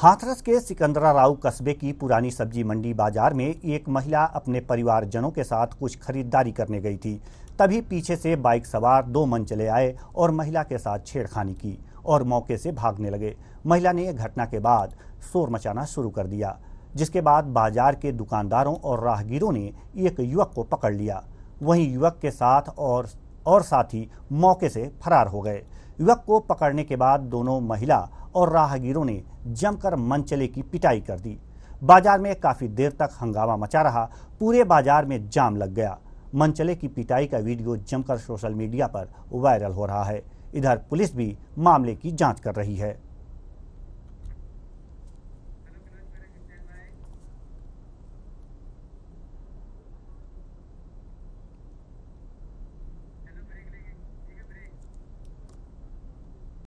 हाथरस के सिकंदरा राव कस्बे की पुरानी सब्जी मंडी बाजार में एक महिला अपने परिवार जनों के साथ कुछ खरीदारी करने गई थी तभी पीछे से बाइक सवार दो मन चले आए और महिला के साथ छेड़खानी की और मौके से भागने लगे महिला ने घटना के बाद शोर मचाना शुरू कर दिया जिसके बाद बाजार के दुकानदारों और राहगीरों ने एक युवक को पकड़ लिया वहीं युवक के साथ और और साथी मौके से फरार हो गए युवक को पकड़ने के बाद दोनों महिला और राहगीरों ने जमकर मनचले की पिटाई कर दी बाजार में काफी देर तक हंगामा मचा रहा पूरे बाजार में जाम लग गया मनचले की पिटाई का वीडियो जमकर सोशल मीडिया पर वायरल हो रहा है इधर पुलिस भी मामले की जांच कर रही है